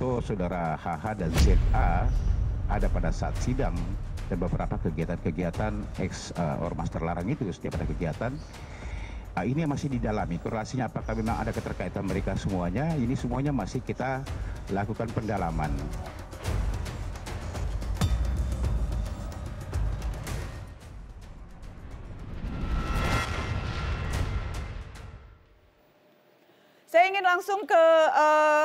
foto saudara HH dan ZA ada pada saat sidang dan beberapa kegiatan-kegiatan ex uh, ormas terlarang itu ya, setiap ada kegiatan uh, ini masih didalami korelasinya apakah memang ada keterkaitan mereka semuanya ini semuanya masih kita lakukan pendalaman Saya ingin langsung ke uh,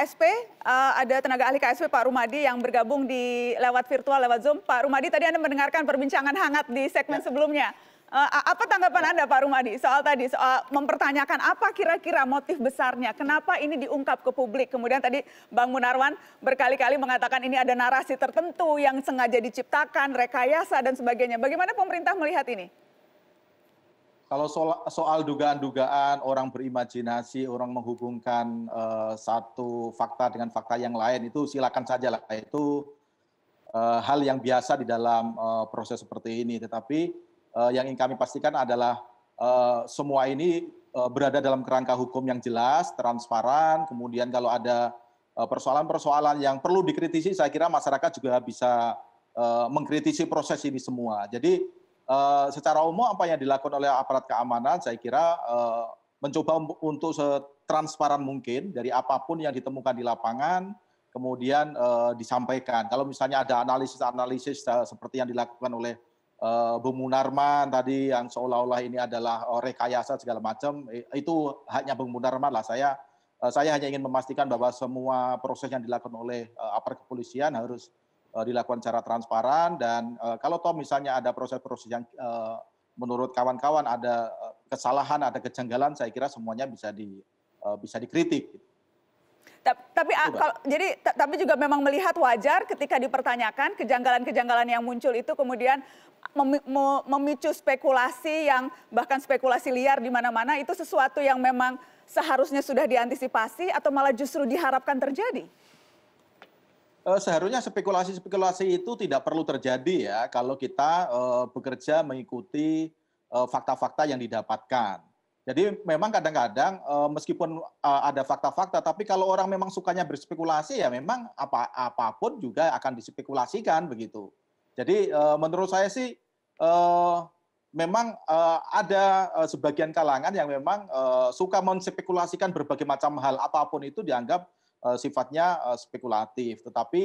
KSP, uh, eh, ada tenaga ahli KSP Pak Rumadi yang bergabung di lewat virtual, lewat Zoom. Pak Rumadi, tadi Anda mendengarkan perbincangan hangat di segmen ya. sebelumnya. Uh, apa tanggapan Anda Pak Rumadi soal tadi, soal mempertanyakan apa kira-kira motif besarnya, kenapa ini diungkap ke publik. Kemudian tadi Bang Munarwan berkali-kali mengatakan ini ada narasi tertentu yang sengaja diciptakan, rekayasa dan sebagainya. Bagaimana pemerintah melihat ini? kalau soal, soal dugaan-dugaan orang berimajinasi, orang menghubungkan uh, satu fakta dengan fakta yang lain itu silakan saja lah itu uh, hal yang biasa di dalam uh, proses seperti ini. Tetapi uh, yang ingin kami pastikan adalah uh, semua ini uh, berada dalam kerangka hukum yang jelas, transparan. Kemudian kalau ada persoalan-persoalan uh, yang perlu dikritisi, saya kira masyarakat juga bisa uh, mengkritisi proses ini semua. Jadi Eh, secara umum apa yang dilakukan oleh aparat keamanan saya kira eh, mencoba um-, untuk setransparan mungkin dari apapun yang ditemukan di lapangan kemudian eh, disampaikan. Kalau misalnya ada analisis-analisis seperti yang dilakukan oleh uh, Bung Munarman tadi yang seolah-olah ini adalah rekayasa segala macam, itu haknya Bung Munarman lah saya. saya hanya ingin memastikan bahwa semua proses yang dilakukan oleh aparat kepolisian harus Eh, dilakukan secara transparan dan eh, kalau toh misalnya ada proses-proses yang eh, menurut kawan-kawan ada kesalahan, ada kejanggalan, saya kira semuanya bisa di bisa dikritik. Tapi ah, kalau, jadi tapi juga memang melihat wajar ketika dipertanyakan kejanggalan-kejanggalan yang muncul itu kemudian memicu spekulasi yang bahkan spekulasi liar di mana-mana itu sesuatu yang memang seharusnya sudah diantisipasi atau malah justru diharapkan terjadi. Eh, seharusnya spekulasi-spekulasi itu tidak perlu terjadi ya kalau kita eh, bekerja mengikuti eh, fakta-fakta yang didapatkan. Jadi memang kadang-kadang meskipun ada fakta-fakta, tapi kalau orang memang sukanya berspekulasi ya memang apa apapun juga akan dispekulasikan begitu. Jadi menurut saya sih memang ada sebagian kalangan yang memang suka menspekulasikan berbagai macam hal apapun itu dianggap Eh, sifatnya eh, spekulatif. Tetapi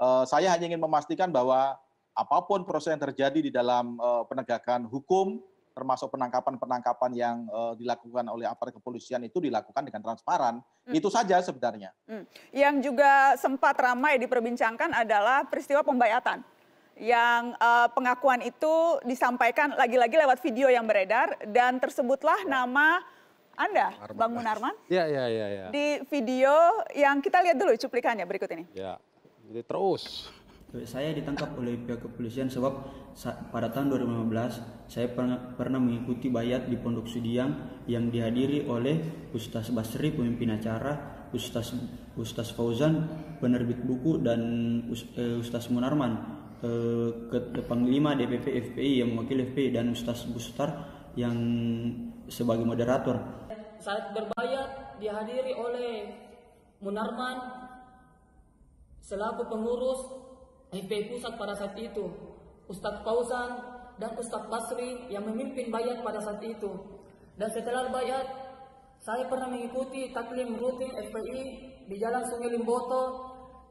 eh, saya hanya ingin memastikan bahwa apapun proses yang terjadi di dalam penegakan hukum, termasuk penangkapan-penangkapan yang dilakukan oleh aparat kepolisian itu dilakukan dengan transparan. Hmm. Itu saja sebenarnya. Hmm. Yang juga sempat ramai diperbincangkan adalah peristiwa pembayatan yang uh, pengakuan itu disampaikan lagi-lagi lewat video yang beredar dan tersebutlah ya. nama anda, Arman. Bang Munarman. Iya, iya, iya. Ya. Di video yang kita lihat dulu cuplikannya berikut ini. Iya, jadi terus. Saya ditangkap oleh pihak kepolisian sebab pada tahun 2015 saya pernah, pernah mengikuti bayat di Pondok Sudiang yang dihadiri oleh Ustaz Basri pemimpin acara, Ustaz, Ustaz Fauzan penerbit buku dan eh, Ustaz Munarman eh, ke Panglima DPP FPI yang mewakili FPI dan Ustaz Bustar yang sebagai moderator saat berbayat dihadiri oleh Munarman selaku pengurus FPI pusat pada saat itu, Ustadz Fauzan dan Ustadz Basri yang memimpin bayat pada saat itu. Dan setelah bayat, saya pernah mengikuti taklim rutin FPI di Jalan Sungai Limboto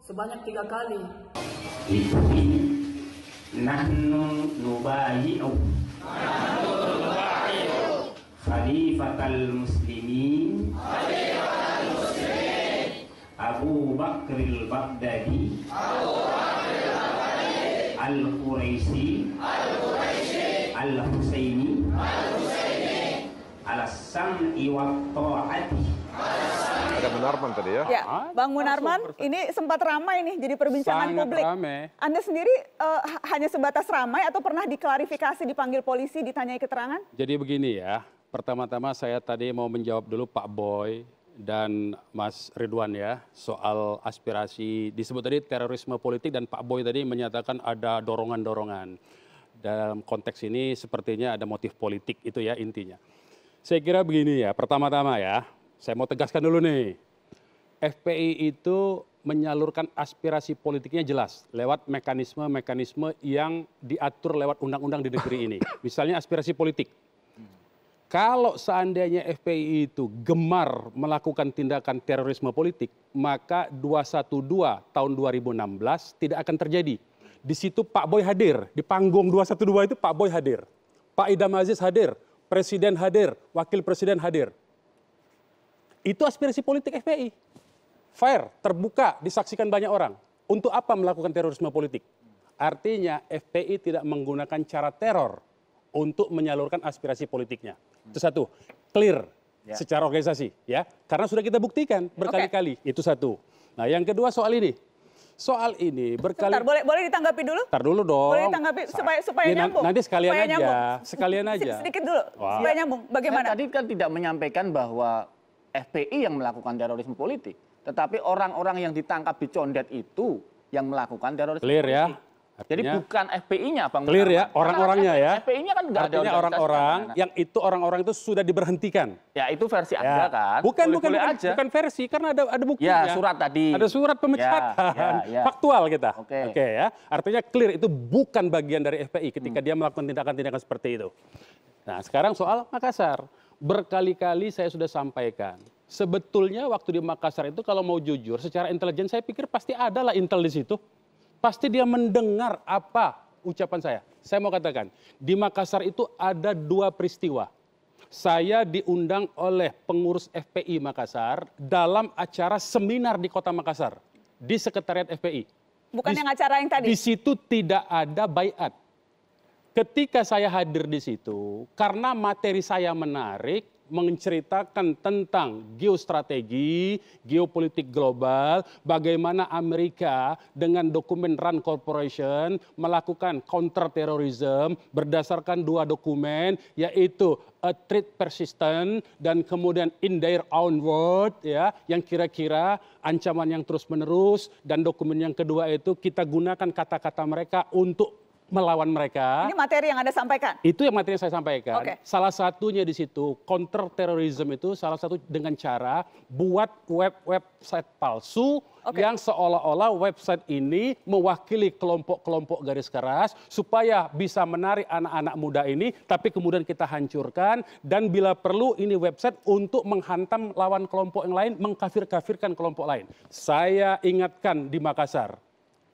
sebanyak tiga kali. Nahnu nubayi'u. khalifatal muslimin khalifatal muslimin Abu Bakr al-Baghdadi Abu Bakr al-Baghdadi al quraisy al quraisy al-Husaini al-Husaini al-sam'i wa ta'ati ada Munarman tadi ya? ya. Ah, Bang Munarman, ini sempat ramai nih jadi perbincangan Sangat publik. Rame. Anda sendiri uh, hanya sebatas ramai atau pernah diklarifikasi dipanggil polisi ditanyai keterangan? Jadi begini ya, pertama-tama saya tadi mau menjawab dulu Pak Boy dan Mas Ridwan ya soal aspirasi disebut tadi terorisme politik dan Pak Boy tadi menyatakan ada dorongan-dorongan. Dalam konteks ini sepertinya ada motif politik itu ya intinya. Saya kira begini ya, pertama-tama ya, saya mau tegaskan dulu nih. FPI itu menyalurkan aspirasi politiknya jelas lewat mekanisme-mekanisme yang diatur lewat undang-undang di negeri ini. Misalnya aspirasi politik kalau seandainya FPI itu gemar melakukan tindakan terorisme politik, maka 212 tahun 2016 tidak akan terjadi. Di situ Pak Boy hadir, di panggung 212 itu Pak Boy hadir. Pak Idam Aziz hadir, Presiden hadir, Wakil Presiden hadir. Itu aspirasi politik FPI. Fair, terbuka, disaksikan banyak orang. Untuk apa melakukan terorisme politik? Artinya FPI tidak menggunakan cara teror untuk menyalurkan aspirasi politiknya. Itu satu, clear ya. secara organisasi ya. Karena sudah kita buktikan berkali-kali. Okay. Itu satu. Nah, yang kedua soal ini. Soal ini berkali Bentar, boleh boleh ditanggapi dulu? Tar dulu dong. Boleh ditanggapi supaya supaya ya, nyambung. Nanti sekalian supaya aja. Nyambung. Sekalian aja. Sedikit dulu wow. supaya nyambung. Bagaimana? Saya tadi kan tidak menyampaikan bahwa FPI yang melakukan terorisme politik, tetapi orang-orang yang ditangkap di Condet itu yang melakukan terorisme Clear ya. politik. ya. Jadi bukan FPI-nya Bang Clear ya, orang-orangnya ya. FPI-nya kan tidak ada orang-orang kan, yang itu orang-orang itu sudah diberhentikan. Ya itu versi ya. Anda kan. Bukan boleh, bukan boleh bukan, aja. bukan versi karena ada ada buktinya. Ya, surat tadi. Ada surat pemecatan. Ya, ya, ya. Faktual kita. Oke. Okay. okay, ya. Artinya clear itu bukan bagian dari FPI ketika hmm. dia melakukan tindakan-tindakan seperti itu. Nah, sekarang soal Makassar. Berkali-kali saya sudah sampaikan. Sebetulnya waktu di Makassar itu kalau mau jujur secara intelijen saya pikir pasti ada lah intel di situ pasti dia mendengar apa ucapan saya. Saya mau katakan, di Makassar itu ada dua peristiwa. Saya diundang oleh pengurus FPI Makassar dalam acara seminar di kota Makassar, di Sekretariat FPI. Bukan di, yang acara yang tadi? Di situ tidak ada bayat. Ketika saya hadir di situ, karena materi saya menarik, menceritakan tentang geostrategi, geopolitik global, bagaimana Amerika dengan dokumen Rand Corporation melakukan counterterrorism berdasarkan dua dokumen yaitu a threat persistent dan kemudian in their own world ya yang kira-kira ancaman yang terus-menerus dan dokumen yang kedua itu kita gunakan kata-kata mereka untuk melawan mereka. Ini materi yang Anda sampaikan? Itu yang materi yang saya sampaikan. Okay. Salah satunya di situ, counter terorisme itu salah satu dengan cara buat web-website palsu okay. yang seolah-olah website ini mewakili kelompok-kelompok garis keras supaya bisa menarik anak-anak muda ini tapi kemudian kita hancurkan dan bila perlu ini website untuk menghantam lawan kelompok yang lain, mengkafir-kafirkan kelompok lain. Saya ingatkan di Makassar,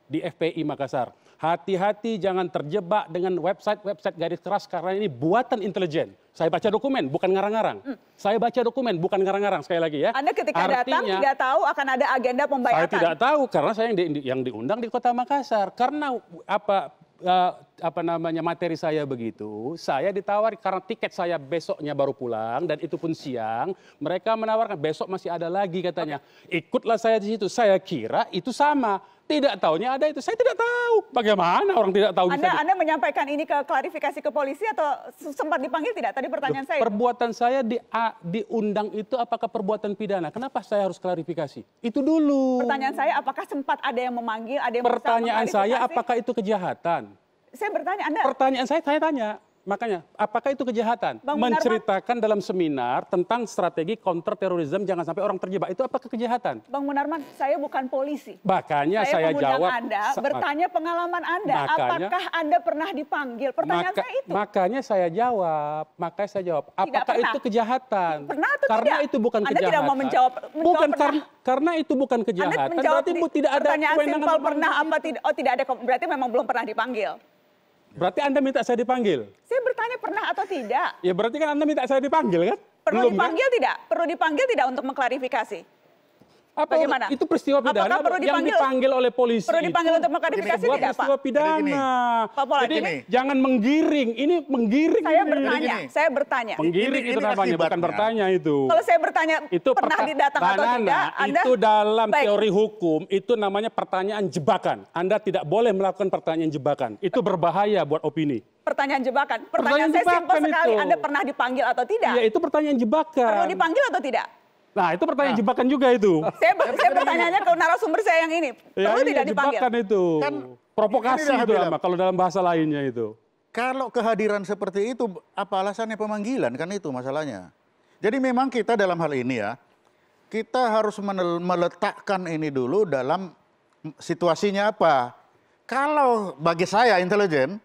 di FPI Makassar. Hati-hati jangan terjebak dengan website-website garis keras karena ini buatan intelijen. Saya baca dokumen, bukan ngarang-ngarang. Hmm. Saya baca dokumen, bukan ngarang-ngarang. Sekali lagi ya. Anda ketika Artinya, datang tidak tahu akan ada agenda pembayaran. Saya tidak tahu karena saya yang, di, yang diundang di Kota Makassar. Karena apa uh, apa namanya materi saya begitu, saya ditawari karena tiket saya besoknya baru pulang dan itu pun siang, mereka menawarkan besok masih ada lagi katanya. Okay. Ikutlah saya di situ. Saya kira itu sama tidak tahunya ada itu. Saya tidak tahu. Bagaimana orang tidak tahu Anda, bisa... Anda menyampaikan ini ke klarifikasi ke polisi atau sempat dipanggil tidak? Tadi pertanyaan saya. Perbuatan itu. saya di, diundang itu apakah perbuatan pidana? Kenapa saya harus klarifikasi? Itu dulu. Pertanyaan saya apakah sempat ada yang memanggil, ada yang Pertanyaan saya apakah itu kejahatan? Saya bertanya Anda. Pertanyaan saya saya tanya. Makanya, apakah itu kejahatan? Bang Menceritakan dalam seminar tentang strategi counter terorisme jangan sampai orang terjebak. Itu apakah kejahatan? Bang Munarman, saya bukan polisi. Makanya saya, saya jawab. Anda, bertanya pengalaman Anda. Makanya, apakah Anda pernah dipanggil? Pertanyaan maka, saya itu. Makanya saya jawab. Makanya saya jawab. Apakah itu kejahatan? Pernah atau karena tidak? itu bukan anda kejahatan. Anda tidak mau menjawab. menjawab bukan karena, karena itu bukan kejahatan. Anda berarti di, tidak ada pernah apa tidak? Oh tidak ada. Berarti memang belum pernah dipanggil. Berarti Anda minta saya dipanggil? Anda pernah atau tidak? Ya berarti kan Anda minta saya dipanggil kan? Perlu Belum, kan? dipanggil kan? tidak? Perlu dipanggil tidak untuk mengklarifikasi? Apa Bagaimana? Itu peristiwa pidana perlu dipanggil, yang dipanggil oleh polisi. Perlu dipanggil itu untuk mengklarifikasi tidak, Pak? peristiwa pidana. Pak Pola, Jadi gini. jangan menggiring. Ini menggiring. Saya bertanya, gini. saya bertanya. Menggiring ini, itu namanya, bukan bertanya itu. Kalau saya bertanya itu pernah didatang atau tidak, Anda... Itu dalam Baik. teori hukum, itu namanya pertanyaan jebakan. Anda tidak boleh melakukan pertanyaan jebakan. Itu berbahaya buat opini pertanyaan jebakan. Pertanyaan, pertanyaan saya simpel sekali. Anda pernah dipanggil atau tidak? Ya itu pertanyaan jebakan. Perlu dipanggil atau tidak? Nah itu pertanyaan nah. jebakan juga itu. Saya, saya pertanyaannya ke narasumber saya yang ini. Ya, Perlu ya, tidak dipanggil? Jebakan itu. Kan, Provokasi itu lama, kalau dalam bahasa lainnya itu. Kalau kehadiran seperti itu, apa alasannya pemanggilan? Kan itu masalahnya. Jadi memang kita dalam hal ini ya, kita harus meletakkan ini dulu dalam situasinya apa. Kalau bagi saya intelijen,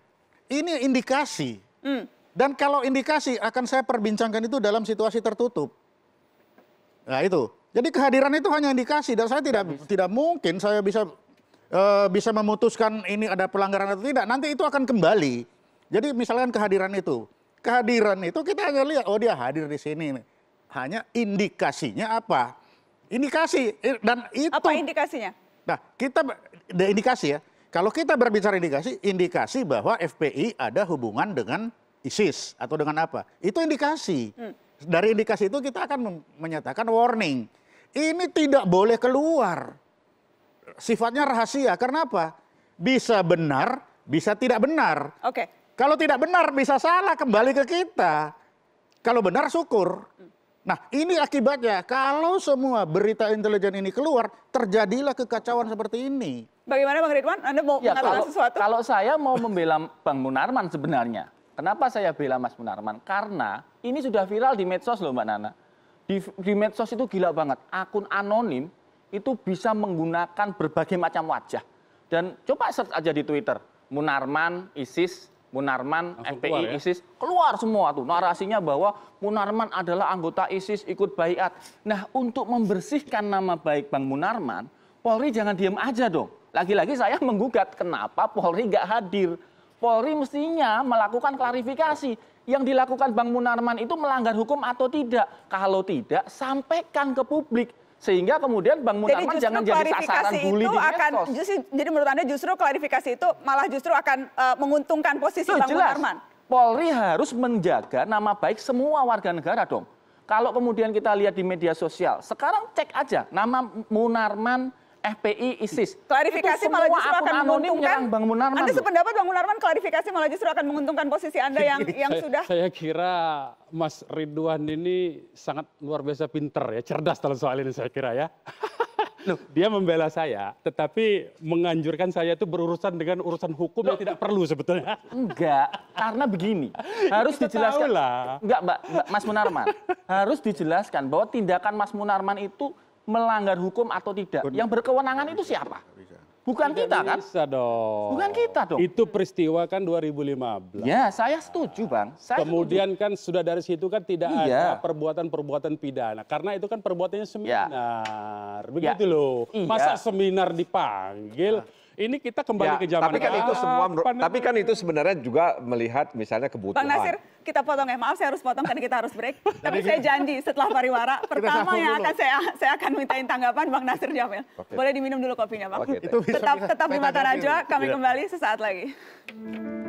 ini indikasi. Hmm. Dan kalau indikasi akan saya perbincangkan itu dalam situasi tertutup. Nah itu. Jadi kehadiran itu hanya indikasi dan saya tidak hmm. tidak mungkin saya bisa e, bisa memutuskan ini ada pelanggaran atau tidak. Nanti itu akan kembali. Jadi misalkan kehadiran itu, kehadiran itu kita hanya lihat oh dia hadir di sini. Hanya indikasinya apa? Indikasi dan itu. Apa indikasinya? Nah kita indikasi ya kalau kita berbicara indikasi, indikasi bahwa FPI ada hubungan dengan ISIS atau dengan apa? Itu indikasi. Hmm. Dari indikasi itu kita akan menyatakan warning. Ini tidak boleh keluar. Sifatnya rahasia. Karena apa? Bisa benar, bisa tidak benar. Oke. Okay. Kalau tidak benar bisa salah kembali ke kita. Kalau benar syukur. Hmm. Nah, ini akibatnya kalau semua berita intelijen ini keluar, terjadilah kekacauan seperti ini. Bagaimana Bang Ridwan? Anda mau ya, mengatakan sesuatu? Kalau saya mau membela Bang Munarman sebenarnya. Kenapa saya bela Mas Munarman? Karena ini sudah viral di medsos loh Mbak Nana. Di, di medsos itu gila banget. Akun anonim itu bisa menggunakan berbagai macam wajah. Dan coba search aja di Twitter. Munarman, ISIS, Munarman, Langsung FPI, ya? ISIS, keluar semua tuh narasinya bahwa Munarman adalah anggota ISIS ikut baiat. Nah untuk membersihkan nama baik Bang Munarman, Polri jangan diem aja dong. Lagi-lagi saya menggugat kenapa Polri nggak hadir. Polri mestinya melakukan klarifikasi. Yang dilakukan Bang Munarman itu melanggar hukum atau tidak. Kalau tidak, sampaikan ke publik sehingga kemudian Bang Munarman jadi jangan jadi sasaran bully itu di akan, jadi menurut Anda justru klarifikasi itu malah justru akan uh, menguntungkan posisi Tuh, Bang jelas. Munarman? Polri harus menjaga nama baik semua warga negara dong. Kalau kemudian kita lihat di media sosial, sekarang cek aja nama Munarman FPI, ISIS. Klarifikasi itu malah justru akan menguntungkan. Bang Munarman. Anda sependapat Bang Munarman klarifikasi malah justru akan menguntungkan posisi Anda yang yang sudah. Saya kira Mas Ridwan ini sangat luar biasa pinter ya, cerdas dalam soal ini saya kira ya. Dia membela saya, tetapi menganjurkan saya itu berurusan dengan urusan hukum Loh. yang tidak perlu sebetulnya. Enggak, karena begini. Ya, harus Kita dijelaskan. Lah. Enggak, Mbak, Mbak, Mas Munarman. harus dijelaskan bahwa tindakan Mas Munarman itu melanggar hukum atau tidak. Benar. Yang berkewenangan itu siapa? Bukan tidak kita kan? Bisa dong. Bukan kita dong. Itu peristiwa kan 2015. Ya, saya setuju, Bang. Saya Kemudian setuju. kan sudah dari situ kan tidak iya. ada perbuatan-perbuatan pidana. Karena itu kan perbuatannya ya. seminar. Ya. Begitu ya. loh. Iya. Masa seminar dipanggil? Nah ini kita kembali ya, ke zaman Tapi kan itu semua tapi kan itu sebenarnya juga melihat misalnya kebutuhan. Bang Nasir, kita potong ya. Maaf saya harus potong karena kita harus break. tapi saya janji setelah pariwara pertama yang akan saya saya akan mintain tanggapan Bang Nasir Jamil. Okay. Boleh diminum dulu kopinya, Bang. Okay, tetap tetap di Mata Najwa, kami iya. kembali sesaat lagi.